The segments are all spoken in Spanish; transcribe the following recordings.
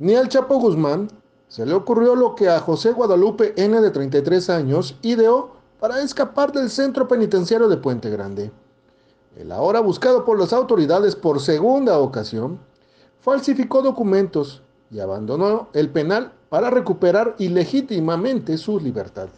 Ni al Chapo Guzmán se le ocurrió lo que a José Guadalupe N de 33 años ideó para escapar del centro penitenciario de Puente Grande. El ahora buscado por las autoridades por segunda ocasión, falsificó documentos y abandonó el penal para recuperar ilegítimamente su libertad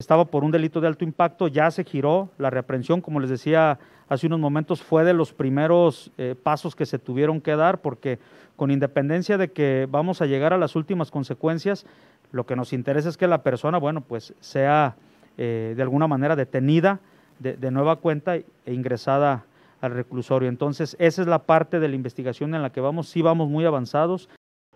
estaba por un delito de alto impacto, ya se giró la reprensión, como les decía hace unos momentos, fue de los primeros eh, pasos que se tuvieron que dar, porque con independencia de que vamos a llegar a las últimas consecuencias, lo que nos interesa es que la persona, bueno, pues sea eh, de alguna manera detenida de, nueva cuenta e ingresada al reclusorio. Entonces, esa es la parte de la investigación en la que vamos, sí vamos muy avanzados.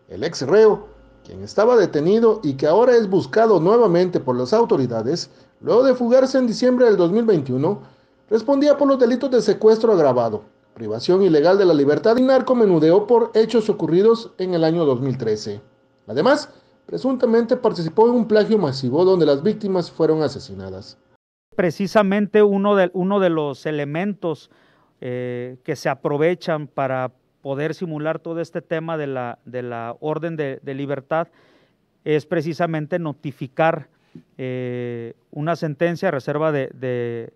El ex reo quien estaba detenido y que ahora es buscado nuevamente por las autoridades, luego de fugarse en diciembre del 2021, respondía por los delitos de secuestro agravado, privación ilegal de la libertad y narcomenudeo por hechos ocurridos en el año 2013. Además, presuntamente participó en un plagio masivo donde las víctimas fueron asesinadas. Precisamente uno de, uno de los elementos eh, que se aprovechan para poder simular todo este tema de la, de la orden de, libertad es precisamente notificar eh, una sentencia reserva de, de,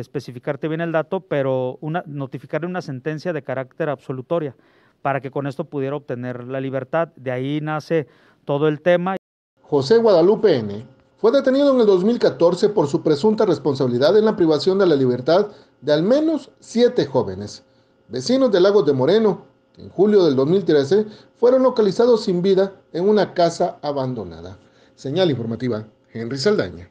especificarte bien el dato, pero una, notificarle una sentencia de carácter absolutoria para que con esto pudiera obtener la libertad. De ahí nace todo el tema. José Guadalupe N. fue detenido en el 2014 por su presunta responsabilidad en la privación de la libertad de al menos siete jóvenes vecinos del Lago de Moreno, en julio del 2013 fueron localizados sin vida en una casa abandonada. Señal informativa, Henry Saldaña.